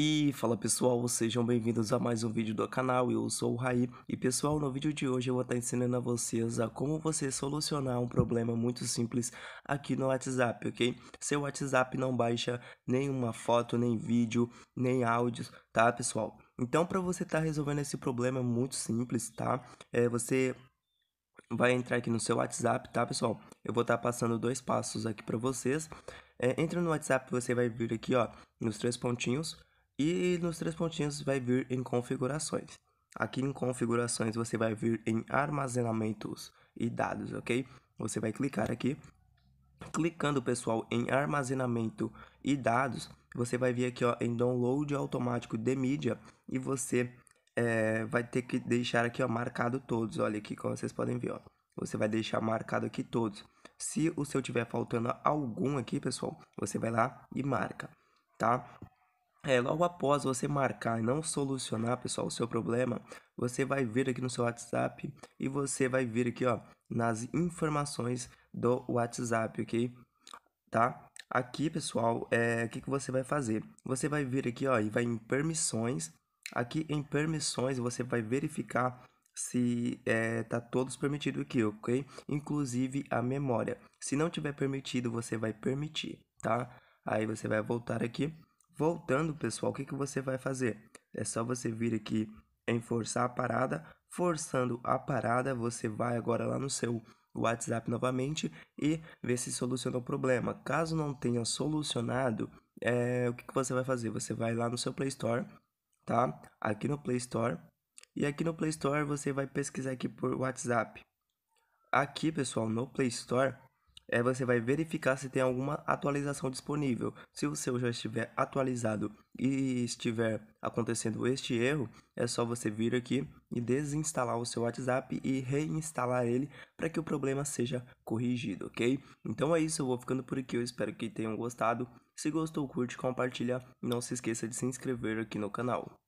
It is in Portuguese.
E fala pessoal, sejam bem-vindos a mais um vídeo do canal, eu sou o Rai E pessoal, no vídeo de hoje eu vou estar tá ensinando a vocês a como você solucionar um problema muito simples aqui no WhatsApp, ok? Seu WhatsApp não baixa nenhuma foto, nem vídeo, nem áudios, tá pessoal? Então para você estar tá resolvendo esse problema é muito simples, tá? É, você vai entrar aqui no seu WhatsApp, tá pessoal? Eu vou estar tá passando dois passos aqui para vocês é, Entra no WhatsApp, você vai vir aqui ó, nos três pontinhos e nos três pontinhos vai vir em configurações. Aqui em configurações você vai vir em armazenamentos e dados, ok? Você vai clicar aqui. Clicando, pessoal, em armazenamento e dados, você vai vir aqui ó, em download automático de mídia e você é, vai ter que deixar aqui ó, marcado todos. Olha aqui como vocês podem ver, ó. Você vai deixar marcado aqui todos. Se o seu tiver faltando algum aqui, pessoal, você vai lá e marca, tá? É, logo após você marcar e não solucionar, pessoal, o seu problema, você vai vir aqui no seu WhatsApp e você vai vir aqui, ó, nas informações do WhatsApp, ok? Tá? Aqui, pessoal, é, o que, que você vai fazer? Você vai vir aqui, ó, e vai em permissões. Aqui em permissões, você vai verificar se é, tá todos permitido aqui, ok? Inclusive a memória. Se não tiver permitido, você vai permitir, tá? Aí você vai voltar aqui Voltando, pessoal, o que, que você vai fazer? É só você vir aqui em forçar a parada. Forçando a parada, você vai agora lá no seu WhatsApp novamente e ver se solucionou o problema. Caso não tenha solucionado, é, o que, que você vai fazer? Você vai lá no seu Play Store, tá? Aqui no Play Store. E aqui no Play Store você vai pesquisar aqui por WhatsApp. Aqui, pessoal, no Play Store, é, você vai verificar se tem alguma atualização disponível. Se o seu já estiver atualizado e estiver acontecendo este erro, é só você vir aqui e desinstalar o seu WhatsApp e reinstalar ele para que o problema seja corrigido, ok? Então é isso, eu vou ficando por aqui, eu espero que tenham gostado. Se gostou, curte, compartilha e não se esqueça de se inscrever aqui no canal.